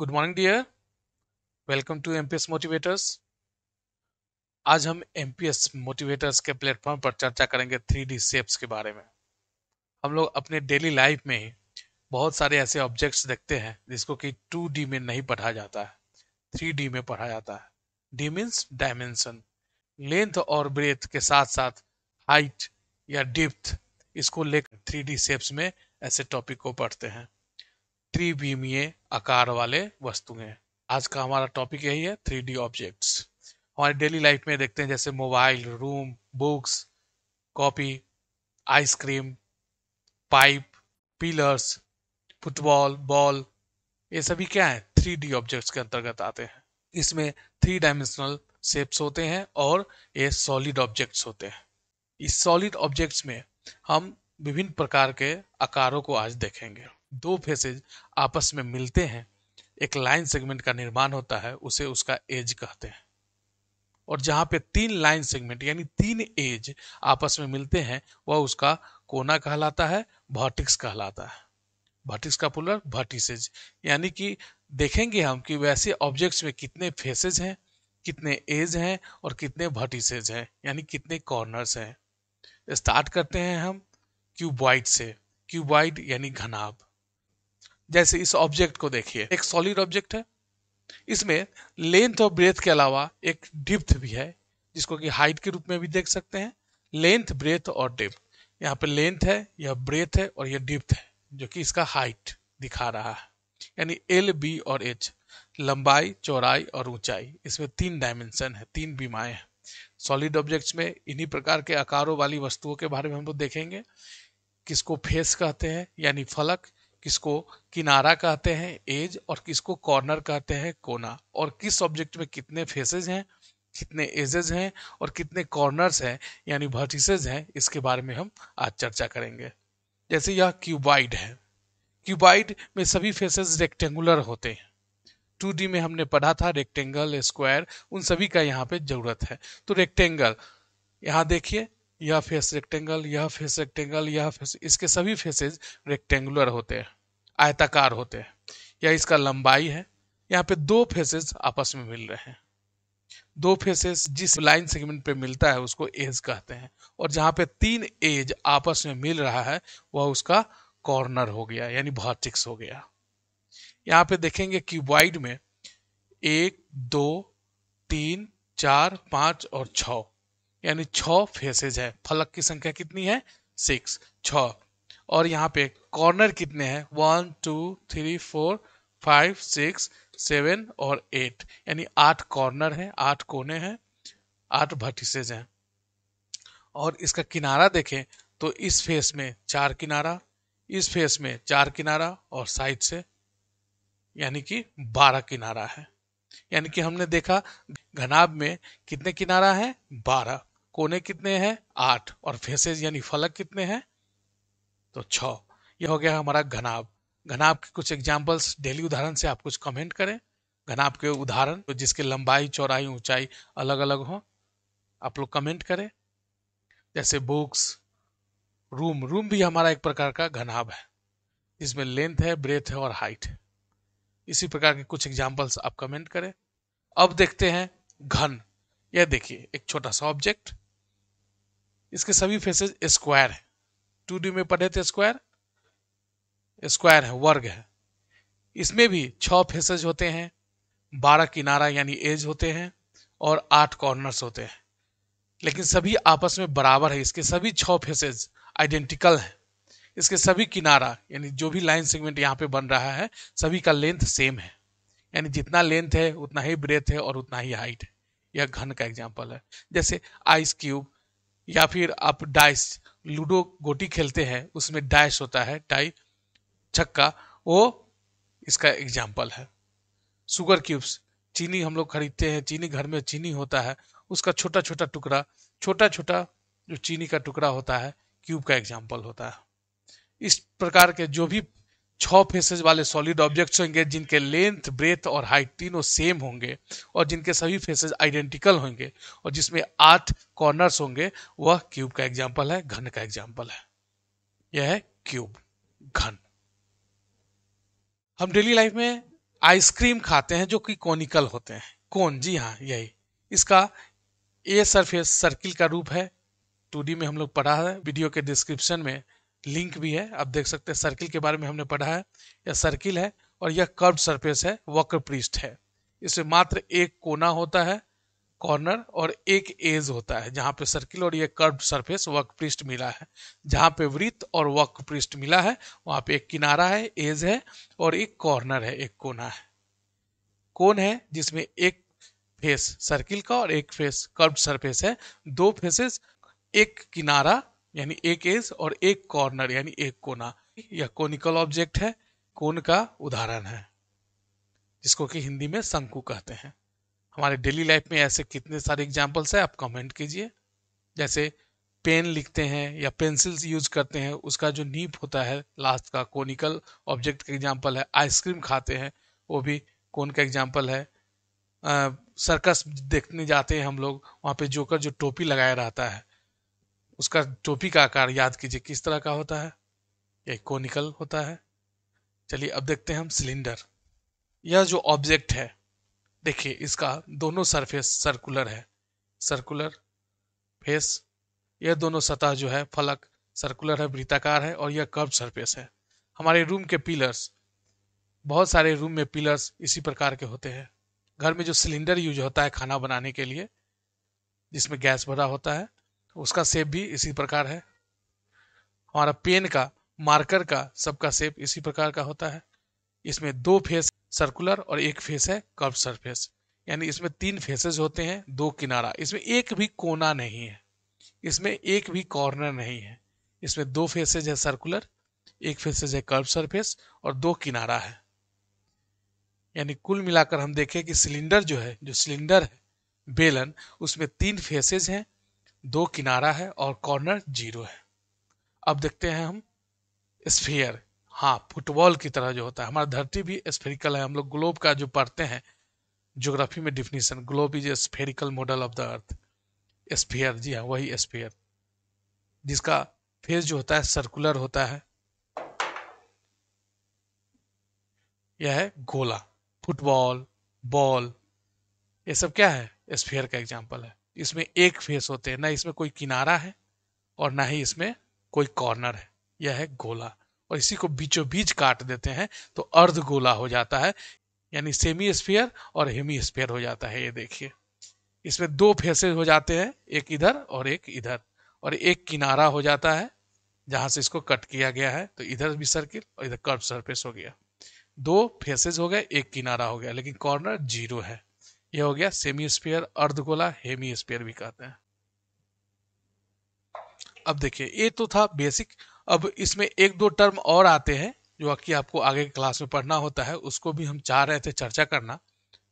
good morning dear welcome to MPS motivators आज हम MPS motivators के प्लेटफॉर्म पर चर्चा करेंगे थ्री डी शेप्स के बारे में हम लोग अपने डेली लाइफ में बहुत सारे ऐसे ऑब्जेक्ट्स देखते हैं जिसको कि टू डी में नहीं पढ़ा जाता है थ्री डी में पढ़ा जाता है डी मीन्स डायमेंशन लेंथ और ब्रेथ के साथ साथ हाइट या डिप्थ इसको लेकर थ्री डी शेप्स में ऐसे टॉपिक को पढ़ते हैं त्रिविमीय आकार वाले वस्तुएं आज का हमारा टॉपिक यही है थ्री डी ऑब्जेक्ट्स हमारे डेली लाइफ में देखते हैं जैसे mobile room books copy ice cream pipe pillars football ball ये सभी क्या है थ्री डी ऑब्जेक्ट्स के अंतर्गत आते हैं इसमें थ्री डायमेंशनल शेप्स होते हैं और ये सॉलिड ऑब्जेक्ट्स होते हैं इस सॉलिड ऑब्जेक्ट्स में हम विभिन्न प्रकार के आकारों को आज देखेंगे दो फेसेज आपस में मिलते हैं एक लाइन सेगमेंट का निर्माण होता है उसे उसका एज कहते हैं और जहां पे तीन लाइन सेगमेंट यानी तीन एज आपस में मिलते हैं वह उसका कोना कहलाता है वर्टिक्स कहलाता है वर्टिक्स का पुलर वर्टिसेज यानी कि देखेंगे हम कि वैसे ऑब्जेक्ट्स में कितने फेसेज हैं कितने एज हैं और कितने भर्टिसेज हैं यानी कितने कॉर्नर्स हैं स्टार्ट करते हैं हम क्यूबॉइड से क्यूबॉइड यानी घनाभ जैसे इस ऑब्जेक्ट को देखिए एक सॉलिड ऑब्जेक्ट है इसमें लेंथ और ब्रेथ के अलावा एक डिप्थ भी है जिसको कि हाइट के रूप में भी देख सकते हैं लेंथ ब्रेथ और डिप्थ यहाँ पे लेंथ है यह ब्रेथ है और यह डिप्थ है जो कि इसका हाइट दिखा रहा है यानी एल बी और एच लंबाई चौड़ाई और ऊंचाई इसमें तीन डायमेंशन है तीन बीमाएं हैं सॉलिड ऑब्जेक्ट्स में इन्हीं प्रकार के आकारों वाली वस्तुओं के बारे में हम लोग देखेंगे किसको फेस कहते हैं यानी फलक किसको किनारा कहते हैं एज और किसको कॉर्नर कहते हैं कोना और किस ऑब्जेक्ट में कितने फेसेज हैं कितने एजेज हैं और कितने कॉर्नर्स हैं यानी वर्टिसेज हैं इसके बारे में हम आज चर्चा करेंगे जैसे यह क्यूबाइड है क्यूबाइड में सभी फेसेज रेक्टेंगुलर होते हैं टू डी में हमने पढ़ा था रेक्टेंगल स्क्वायर उन सभी का यहाँ पे जरूरत है तो रेक्टेंगल यहाँ देखिए यह फेस रेक्टेंगल यह फेस रेक्टेंगल यह फेस इसके सभी फेसेज रेक्टेंगुलर होते हैं आयताकार होते हैं या इसका लंबाई है यहाँ पे दो फेसेस आपस में मिल रहे हैं दो फेसेस जिस लाइन सेगमेंट पे मिलता है उसको एज कहते हैं और जहाँ पे तीन एज आपस में मिल रहा है वह उसका कॉर्नर हो गया यानी भॉटिक्स हो गया यहाँ पे देखेंगे कि वाइड में एक दो तीन चार पाँच और छः यानी छ फेसेज है फलक की संख्या कितनी है सिक्स छ और यहाँ पे कॉर्नर कितने हैं one two three four five six seven और एट यानी आठ कॉर्नर हैं आठ कोने हैं आठ भटिसेज हैं और इसका किनारा देखें तो इस फेस में चार किनारा इस फेस में चार किनारा और साइड से यानी कि बारह किनारा है यानी कि हमने देखा घनाब में कितने किनारा है बारह कोने कितने हैं आठ और फेसेज यानी फलक कितने हैं तो छ ये हो गया हमारा घनाब घनाब के कुछ एग्जाम्पल्स डेली उदाहरण से आप कुछ कमेंट करें घनाब के उदाहरण तो जिसके लंबाई चौड़ाई ऊंचाई अलग अलग हो आप लोग कमेंट करें जैसे बुक्स रूम रूम भी हमारा एक प्रकार का घनाब है जिसमें लेंथ है ब्रेथ है और हाइट है इसी प्रकार के कुछ एग्जाम्पल्स आप कमेंट करें अब देखते हैं घन यह देखिए एक छोटा सा ऑब्जेक्ट इसके सभी फेसेस स्क्वायर है टू डी में पढ़े थे स्क्वायर स्क्वायर है वर्ग है इसमें भी छ फेसेज होते हैं बारह किनारा यानी एज होते हैं और आठ कॉर्नर्स होते हैं लेकिन सभी आपस में बराबर है इसके सभी छ फेसेज आइडेंटिकल हैं इसके सभी किनारा यानी जो भी लाइन सेगमेंट यहाँ पे बन रहा है सभी का लेंथ सेम है यानी जितना लेंथ है उतना ही ब्रेथ है और उतना ही हाइट है यह घन का एग्जाम्पल है जैसे आइस क्यूब या फिर आप डाइस लूडो गोटी खेलते हैं उसमें डाइस होता है डाई छक्का वो इसका एग्जाम्पल है सुगर क्यूब्स चीनी हम लोग खरीदते हैं चीनी घर में चीनी होता है उसका छोटा छोटा टुकड़ा छोटा छोटा जो चीनी का टुकड़ा होता है क्यूब का एग्जाम्पल होता है इस प्रकार के जो भी छह फेसेस वाले सॉलिड ऑब्जेक्ट्स होंगे जिनके लेंथ ब्रेथ और हाइट तीनों सेम होंगे और जिनके सभी फेसेस आइडेंटिकल होंगे और जिसमें आठ कॉर्नर्स होंगे वह क्यूब का एग्जाम्पल है घन का एग्जाम्पल है यह है क्यूब घन हम डेली लाइफ में आइसक्रीम खाते हैं जो कि कॉनिकल होते हैं कौन जी हाँ यही इसका ए सरफेस सर्किल का रूप है टू में हम लोग पढ़ा है वीडियो के डिस्क्रिप्शन में लिंक भी है आप देख सकते हैं सर्किल के बारे में हमने पढ़ा है यह सर्किल है और यह कर्व सरफेस है वक्र पृष्ठ है इसमें मात्र एक कोना होता है कॉर्नर और एक एज होता है जहाँ पे सर्किल और ये कर्व सरफेस वक्र पृष्ठ मिला है जहाँ पे वृत्त और वक्र पृष्ठ मिला है वहाँ पे एक किनारा है एज है और एक कॉर्नर है एक कोना है कोन है जिसमें एक फेस सर्किल का और एक फेस कर्व सरफेस है दो फेसेस एक किनारा यानी एक एज और एक कॉर्नर यानी एक कोना यह कोनिकल ऑब्जेक्ट है कोन का उदाहरण है जिसको कि हिंदी में शंकु कहते हैं हमारे डेली लाइफ में ऐसे कितने सारे एग्जाम्पल्स है आप कमेंट कीजिए जैसे पेन लिखते हैं या पेंसिल्स यूज करते हैं उसका जो नीप होता है लास्ट का कोनिकल ऑब्जेक्ट का एग्जाम्पल है आइसक्रीम खाते हैं वो भी कोन का एग्जाम्पल है सर्कस देखने जाते हैं हम लोग वहाँ पे जोकर जो टोपी लगाया रहता है उसका टोपी का आकार याद कीजिए किस तरह का होता है यह कोनिकल होता है चलिए अब देखते हैं हम सिलेंडर यह जो ऑब्जेक्ट है देखिए इसका दोनों सरफेस सर्कुलर है सर्कुलर फेस यह दोनों सतह जो है फलक सर्कुलर है वृत्ताकार है और यह कर्व सरफेस है हमारे रूम के पिलर्स बहुत सारे रूम में पिलर्स इसी प्रकार के होते हैं घर में जो सिलेंडर यूज होता है खाना बनाने के लिए जिसमें गैस भरा होता है उसका सेप भी इसी प्रकार है हमारा पेन का मार्कर का सबका सेप इसी प्रकार का होता है इसमें दो फेस सर्कुलर और एक फेस है कर्व सरफेस यानी इसमें तीन फेसेस होते हैं दो किनारा इसमें एक भी कोना नहीं है इसमें एक भी कॉर्नर नहीं है इसमें दो फेसेज है सर्कुलर एक फेसेज है कर्व सरफेस और दो किनारा है यानी कुल मिलाकर हम देखें कि सिलेंडर जो है जो सिलेंडर है बेलन उसमें तीन फेसेज हैं दो किनारा है और कॉर्नर जीरो है अब देखते हैं हम स्फीयर हाँ फुटबॉल की तरह जो होता है हमारा धरती भी स्फेरिकल है हम लोग ग्लोब का जो पढ़ते हैं ज्योग्राफी में definition globe is spherical model of the earth sphere जी हाँ वही स्फीयर जिसका फेस जो होता है सर्कुलर होता है यह है गोला फुटबॉल बॉल ये सब क्या है स्फीयर का एग्जाम्पल है इसमें एक फेस होते हैं ना इसमें कोई किनारा है और ना ही इसमें कोई कॉर्नर है यह है गोला और इसी को बीचों बीच काट देते हैं तो अर्ध गोला हो जाता है यानी सेमी स्फीयर और हेमी स्फीयर हो जाता है ये देखिए इसमें दो फेसेस हो जाते हैं एक इधर और एक इधर और एक किनारा हो जाता है जहां से इसको कट किया गया है तो इधर भी सर्किल और इधर कर्व सरफेस हो गया दो फेसेस हो गए एक किनारा हो गया लेकिन कॉर्नर जीरो है यह हो गया सेमी स्पेयर अर्धगोला हेमी स्पेयर भी कहते हैं अब देखिए ये तो था बेसिक अब इसमें एक दो टर्म और आते हैं जो कि आपको आगे क्लास में पढ़ना होता है उसको भी हम चाह रहे थे चर्चा करना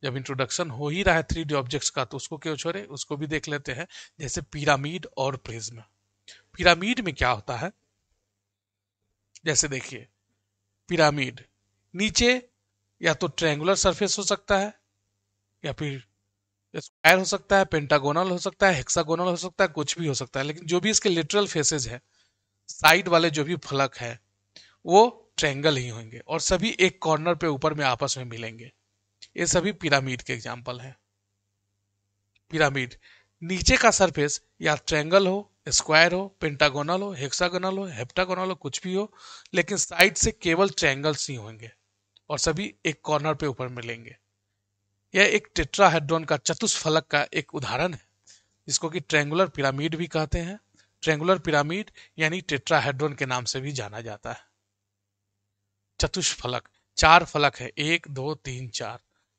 जब इंट्रोडक्शन हो ही रहा है थ्री डी ऑब्जेक्ट्स का तो उसको क्यों छोड़े उसको भी देख लेते हैं जैसे पिरामिड और प्रिज्म पिरामिड में क्या होता है जैसे देखिए पिरामिड नीचे या तो ट्रेंगुलर सरफेस हो सकता है या फिर स्क्वायर हो सकता है पेंटागोनल हो सकता है हेक्सागोनल हो सकता है कुछ भी हो सकता है लेकिन जो भी इसके लिटरल फेसेज है साइड वाले जो भी फलक है वो ट्रेंगल ही होंगे और सभी एक कॉर्नर पे ऊपर में आपस में मिलेंगे ये सभी पिरामिड के एग्जाम्पल हैं पिरामिड नीचे का सरफेस या ट्रेंगल हो स्क्वायर हो पेंटागोनल हो हेक्सागोनल हो हेप्टागोनल हो कुछ भी हो लेकिन साइड से केवल ट्रेंगल्स ही होंगे और सभी एक कॉर्नर पे ऊपर मिलेंगे यह एक टेट्राहेड्रॉन का चतुष्फलक का एक उदाहरण है जिसको कि ट्रेंगुलर पिरामिड भी कहते हैं ट्रेंगुलर पिरामिड यानी टेट्राहेड्रॉन के नाम से भी जाना जाता है चतुष्फलक चार फलक है एक दो तीन चार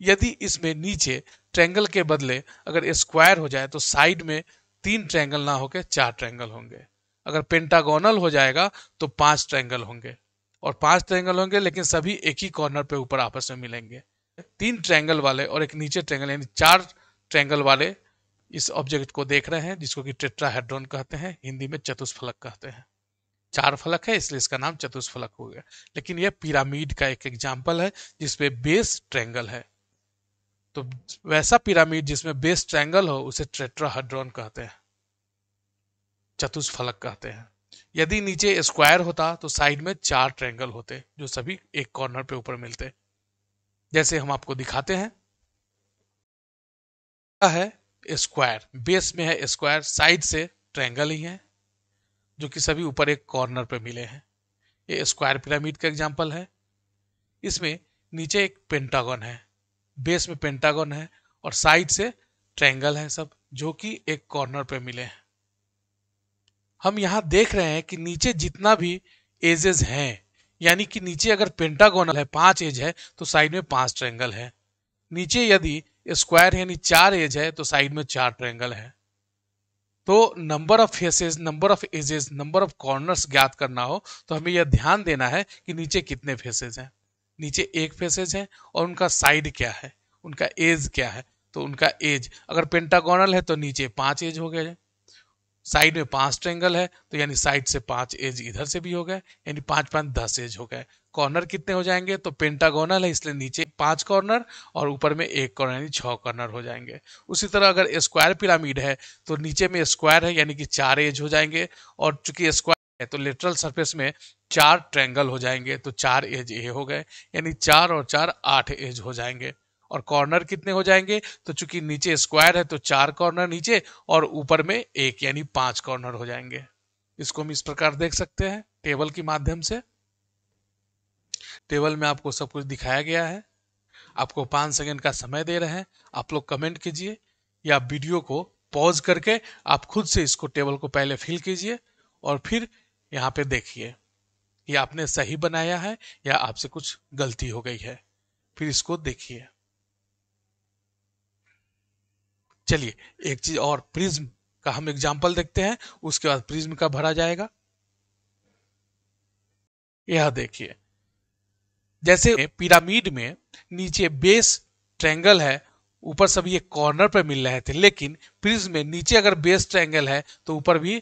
यदि इसमें नीचे ट्रेंगल के बदले अगर स्क्वायर हो जाए तो साइड में तीन ट्रेंगल ना होकर चार ट्रेंगल होंगे अगर पेंटागोनल हो जाएगा तो पांच ट्रेंगल होंगे और पांच ट्रेंगल होंगे लेकिन सभी एक ही कॉर्नर पे ऊपर आपस में मिलेंगे तीन ट्रैंगल वाले और एक नीचे ट्रैंगल यानी चार ट्रैंगल वाले इस ऑब्जेक्ट को देख रहे हैं जिसको कि टेट्राहेड्रॉन कहते हैं हिंदी में चतुष्फलक कहते हैं चार फलक है इसलिए इसका नाम चतुष्फलक हो गया लेकिन यह पिरामिड का एक एग्जाम्पल है जिसपे बेस ट्रैंगल है तो वैसा पिरामिड जिसमें बेस ट्रैंगल हो उसे ट्रेट्राहेड्रॉन कहते हैं चतुष्फलक कहते हैं यदि नीचे स्क्वायर होता तो साइड में चार ट्रैंगल होते जो सभी एक कॉर्नर पे ऊपर मिलते हैं जैसे हम आपको दिखाते हैं है स्क्वायर बेस में है स्क्वायर साइड से ट्रायंगल ही है जो कि सभी ऊपर एक कॉर्नर पे मिले हैं ये स्क्वायर पिरामिड का एग्जाम्पल है इसमें नीचे एक पेंटागन है बेस में पेंटागन है और साइड से ट्रायंगल है सब जो कि एक कॉर्नर पे मिले हैं हम यहां देख रहे हैं कि नीचे जितना भी एजेस हैं यानी कि नीचे अगर पेंटागोनल है पांच एज है तो साइड में पांच ट्रायंगल है नीचे यदि स्क्वायर यानी चार एज है तो साइड में चार ट्रायंगल है तो number of faces number of edges number of corners ज्ञात करना हो तो हमें यह ध्यान देना है कि नीचे कितने फेसेस हैं नीचे एक फेसेस है और उनका साइड क्या है उनका एज क्या है तो उनका एज अगर पेंटागोनल है तो नीचे पांच एज हो है साइड में पांच ट्रेंगल है तो यानी साइड से पांच एज इधर से भी हो गए यानी पांच पांच दस एज हो गए कॉर्नर कितने हो जाएंगे तो पेंटागोनल है इसलिए नीचे पांच कॉर्नर और ऊपर में एक कॉर्नर यानी छह कॉर्नर हो जाएंगे उसी तरह अगर स्क्वायर पिरामिड है तो नीचे में स्क्वायर है यानी कि चार एज हो जाएंगे और चूंकि स्क्वायर है तो लेटरल सरफेस में चार ट्रेंगल हो जाएंगे तो चार एज ए हो गए यानी चार और चार आठ एज हो जाएंगे और कॉर्नर कितने हो जाएंगे तो चूंकि नीचे स्क्वायर है तो चार कॉर्नर नीचे और ऊपर में एक यानी पांच कॉर्नर हो जाएंगे इसको हम इस प्रकार देख सकते हैं टेबल के माध्यम से टेबल में आपको सब कुछ दिखाया गया है आपको पांच सेकेंड का समय दे रहे हैं आप लोग कमेंट कीजिए या वीडियो को पॉज करके आप खुद से इसको टेबल को पहले फिल कीजिए और फिर यहाँ पे देखिए ये आपने सही बनाया है या आपसे कुछ गलती हो गई है फिर इसको देखिए चलिए एक चीज और प्रिज्म का हम एग्जाम्पल देखते हैं उसके बाद प्रिज्म का भरा जाएगा यह देखिए जैसे पिरामिड में नीचे बेस ट्रेंगल है ऊपर सब ये कॉर्नर पर मिल रहे थे लेकिन प्रिज्म में नीचे अगर बेस ट्रैंगल है तो ऊपर भी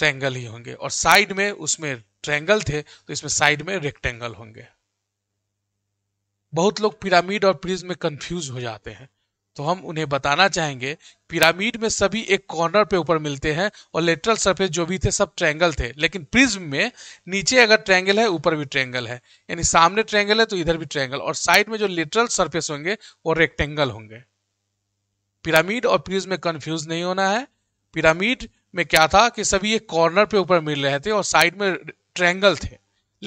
ट्रैंगल ही होंगे और साइड में उसमें ट्रैंगल थे तो इसमें साइड में रेक्टेंगल होंगे बहुत लोग पिरामिड और प्रिज्म में कंफ्यूज हो जाते हैं तो हम उन्हें बताना चाहेंगे पिरामिड में सभी एक कॉर्नर पे ऊपर मिलते हैं और लेटरल सरफेस जो भी थे सब ट्रैंगल थे लेकिन प्रिज्म में नीचे अगर ट्रैंगल है ऊपर भी ट्रैंगल है यानी सामने ट्रैंगल है तो इधर भी ट्रैंगल और साइड में जो लेटरल सरफेस होंगे वो रेक्टेंगल होंगे पिरामिड और प्रिज्म में कंफ्यूज नहीं होना है पिरामिड में क्या था कि सभी एक कॉर्नर पे ऊपर मिल रहे थे और साइड में ट्रैंगल थे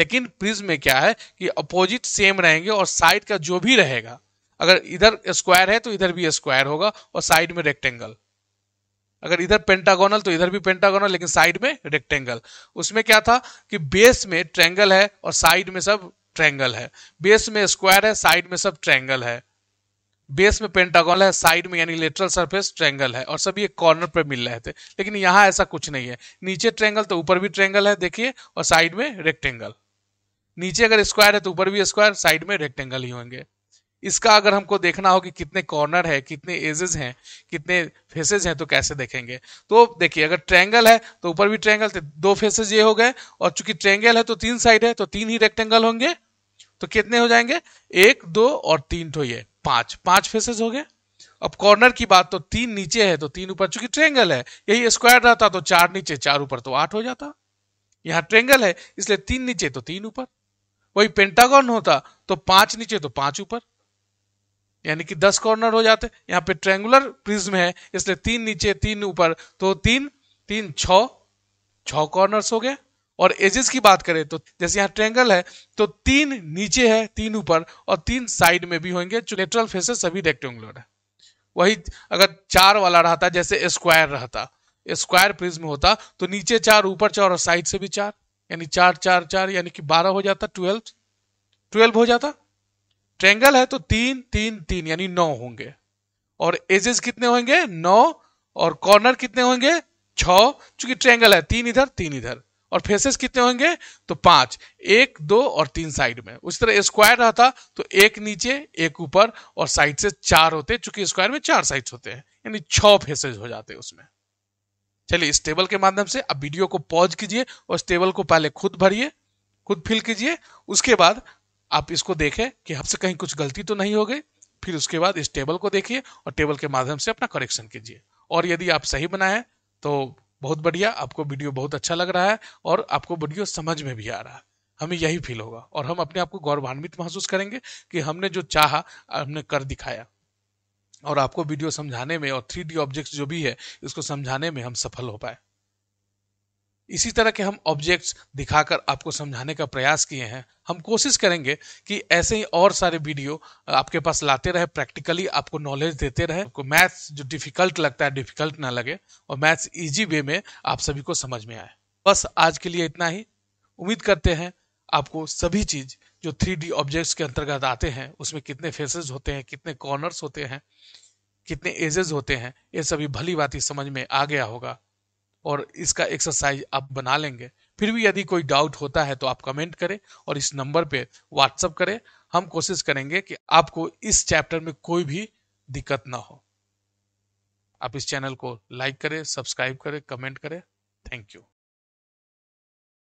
लेकिन प्रिज्म में क्या है कि अपोजिट सेम रहेंगे और साइड का जो भी रहेगा अगर इधर स्क्वायर है तो इधर भी स्क्वायर होगा और साइड में रेक्टेंगल अगर इधर पेंटागोनल तो इधर भी पेंटागोनल लेकिन साइड में रेक्टेंगल उसमें क्या था कि बेस में ट्रेंगल है और साइड में सब ट्रेंगल है बेस में स्क्वायर है साइड में सब ट्रेंगल है बेस में पेंटागोनल है साइड में यानी लेटरल सरफेस ट्रेंगल है और सब ये कॉर्नर पर मिल रहे थे लेकिन यहाँ ऐसा कुछ नहीं है नीचे ट्रेंगल तो ऊपर भी ट्रेंगल है देखिए और साइड में रेक्टेंगल नीचे अगर स्क्वायर है तो ऊपर भी स्क्वायर साइड में रेक्टेंगल ही होंगे इसका अगर हमको देखना हो कि कितने कॉर्नर है कितने एजेस हैं कितने फेसेस हैं तो कैसे देखेंगे तो देखिए अगर ट्रैंगल है तो ऊपर भी ट्रैंगल दो फेसेस ये हो गए और चूंकि ट्रैंगल है तो तीन साइड है तो तीन ही रेक्टेंगल होंगे तो कितने हो जाएंगे एक दो और तीन तो ये पांच पांच फेसेस हो गए अब कॉर्नर की बात तो तीन नीचे है तो तीन ऊपर चूंकि ट्रेंगल है यही स्क्वायर रहता तो चार नीचे चार ऊपर तो आठ हो जाता यहाँ ट्रेंगल है इसलिए तीन नीचे तो तीन ऊपर वही पेंटागॉन होता तो पांच नीचे तो पांच ऊपर यानी कि दस कॉर्नर हो जाते यहाँ पे ट्रेंगुलर प्रिज्म है इसलिए तीन नीचे तीन ऊपर तो तीन तीन छ छ कॉर्नर्स हो गए और एजेस की बात करें तो जैसे यहाँ ट्रेंगल है तो तीन नीचे है तीन ऊपर और तीन साइड में भी होंगे लेटरल फेसेस सभी रेक्टेंगुलर है वही अगर चार वाला रहता जैसे स्क्वायर रहता स्क्वायर प्रिज्म होता तो नीचे चार ऊपर चार और साइड से भी चार यानी चार चार चार यानी कि बारह हो जाता ट्वेल्व ट्वेल्व हो जाता ट्रेंगल है तो तीन तीन तीन यानी नौ होंगे और एजेस कितने होंगे नौ और कॉर्नर कितने होंगे छ चूंकि ट्रेंगल है तीन इधर तीन इधर और फेसेस कितने होंगे तो पांच एक दो और तीन साइड में उस तरह स्क्वायर रहता तो एक नीचे एक ऊपर और साइड से चार होते चूंकि स्क्वायर में चार साइड होते हैं यानी छ फेसेस हो जाते हैं उसमें चलिए इस टेबल के माध्यम से आप वीडियो को पॉज कीजिए और इस टेबल को पहले खुद भरिए खुद फिल कीजिए उसके बाद आप इसको देखें कि हमसे कहीं कुछ गलती तो नहीं हो गई फिर उसके बाद इस टेबल को देखिए और टेबल के माध्यम से अपना करेक्शन कीजिए और यदि आप सही बनाए तो बहुत बढ़िया आपको वीडियो बहुत अच्छा लग रहा है और आपको वीडियो समझ में भी आ रहा है हमें यही फील होगा और हम अपने आप को गौरवान्वित महसूस करेंगे कि हमने जो चाहा हमने कर दिखाया और आपको वीडियो समझाने में और थ्री ऑब्जेक्ट्स जो भी है इसको समझाने में हम सफल हो पाए इसी तरह के हम ऑब्जेक्ट्स दिखाकर आपको समझाने का प्रयास किए हैं हम कोशिश करेंगे कि ऐसे ही और सारे वीडियो आपके पास लाते रहे प्रैक्टिकली आपको नॉलेज देते रहे आपको मैथ्स जो डिफिकल्ट लगता है डिफिकल्ट ना लगे और मैथ्स इजी वे में आप सभी को समझ में आए बस आज के लिए इतना ही उम्मीद करते हैं आपको सभी चीज जो थ्री ऑब्जेक्ट्स के अंतर्गत आते हैं उसमें कितने फेसेस होते हैं कितने कॉर्नर्स होते हैं कितने एजेस होते हैं ये सभी भली बात समझ में आ गया होगा और इसका एक्सरसाइज आप बना लेंगे फिर भी यदि कोई डाउट होता है तो आप कमेंट करें और इस नंबर पे व्हाट्सअप करें हम कोशिश करेंगे कि आपको इस चैप्टर में कोई भी दिक्कत ना हो आप इस चैनल को लाइक करें सब्सक्राइब करें कमेंट करें थैंक यू